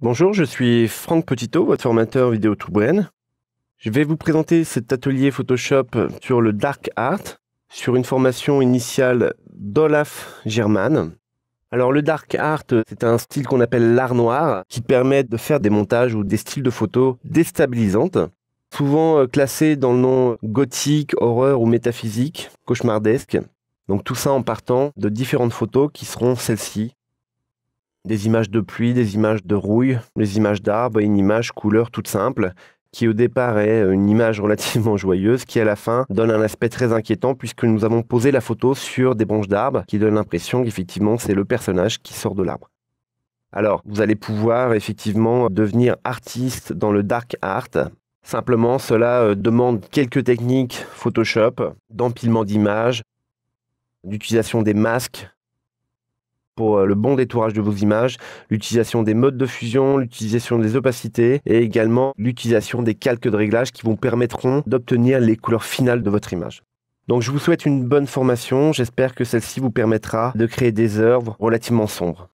Bonjour, je suis Franck Petitot, votre formateur vidéo tout Je vais vous présenter cet atelier Photoshop sur le Dark Art, sur une formation initiale d'Olaf German. Alors le Dark Art, c'est un style qu'on appelle l'art noir, qui permet de faire des montages ou des styles de photos déstabilisantes, souvent euh, classés dans le nom gothique, horreur ou métaphysique, cauchemardesque. Donc tout ça en partant de différentes photos qui seront celles-ci des images de pluie, des images de rouille, des images d'arbres et une image couleur toute simple qui au départ est euh, une image relativement joyeuse, qui à la fin donne un aspect très inquiétant puisque nous avons posé la photo sur des branches d'arbres qui donnent l'impression qu'effectivement c'est le personnage qui sort de l'arbre. Alors, vous allez pouvoir effectivement devenir artiste dans le dark art. Simplement, cela euh, demande quelques techniques Photoshop, d'empilement d'images, d'utilisation des masques, pour euh, le bon détourage de vos images, l'utilisation des modes de fusion, l'utilisation des opacités et également l'utilisation des calques de réglage qui vous permettront d'obtenir les couleurs finales de votre image. Donc je vous souhaite une bonne formation, j'espère que celle-ci vous permettra de créer des œuvres relativement sombres.